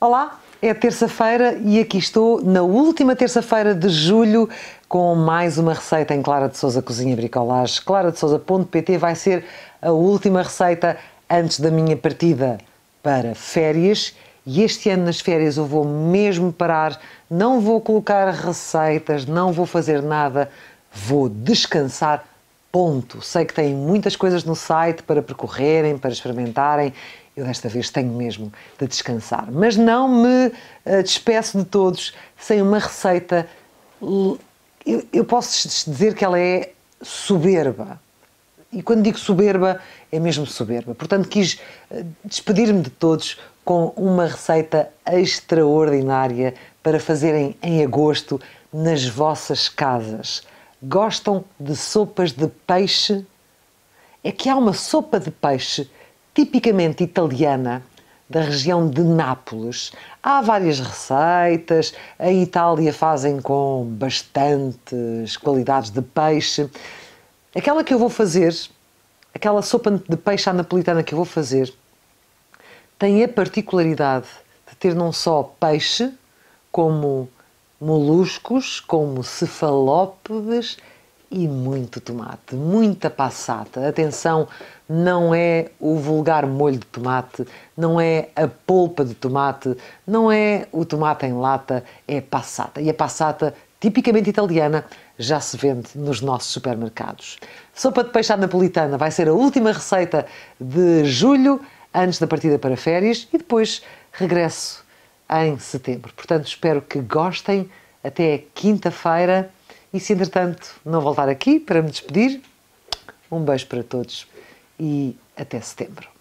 Olá, é terça-feira e aqui estou na última terça-feira de julho com mais uma receita em Clara de Souza Cozinha Bricolage. Souza.pt vai ser a última receita antes da minha partida para férias e este ano nas férias eu vou mesmo parar, não vou colocar receitas, não vou fazer nada, vou descansar. Ponto. Sei que têm muitas coisas no site para percorrerem, para experimentarem eu desta vez tenho mesmo de descansar. Mas não me eh, despeço de todos sem uma receita. Eu, eu posso dizer que ela é soberba. E quando digo soberba, é mesmo soberba. Portanto, quis eh, despedir-me de todos com uma receita extraordinária para fazerem em agosto nas vossas casas. Gostam de sopas de peixe? É que há uma sopa de peixe tipicamente italiana, da região de Nápoles. Há várias receitas, a Itália fazem com bastantes qualidades de peixe. Aquela que eu vou fazer, aquela sopa de peixe à napolitana que eu vou fazer, tem a particularidade de ter não só peixe, como moluscos, como cefalópodes e muito tomate, muita passata. Atenção, não é o vulgar molho de tomate, não é a polpa de tomate, não é o tomate em lata, é passata. E a passata, tipicamente italiana, já se vende nos nossos supermercados. Sopa de peixe à napolitana vai ser a última receita de julho, antes da partida para férias e depois regresso em setembro. Portanto, espero que gostem. Até quinta-feira e se entretanto não voltar aqui para me despedir, um beijo para todos e até setembro.